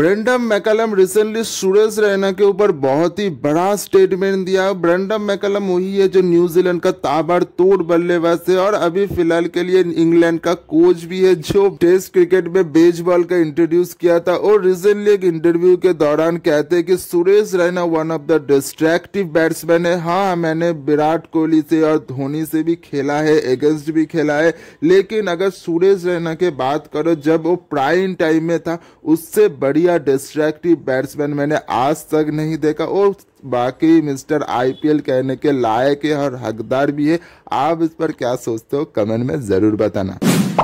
Brendon McCullum recently Suresh Raina के ऊपर बहुत ही बड़ा स्टेटमेंट दिया ब्रेंडम मैकलम वही है जो न्यूजीलैंड का तोड़ बल्लेबाज है और अभी फिलहाल के लिए इंग्लैंड का कोच भी है जो टेस्ट क्रिकेट में बेज बॉल का इंट्रोड्यूस किया था और रिसेंटली एक इंटरव्यू के दौरान कहते हैं कि Suresh Raina one of the destructive batsman है हाँ मैंने विराट कोहली से और धोनी से भी खेला है अगेंस्ट भी खेला है लेकिन अगर सुरेश रैना के बात करो जब वो प्राइम टाइम में था उससे बढ़िया या डिस्ट्रैक्टिव बैट्समैन मैंने आज तक नहीं देखा और बाकी मिस्टर आईपीएल कहने के लायक है और हकदार भी है आप इस पर क्या सोचते हो कमेंट में ज़रूर बताना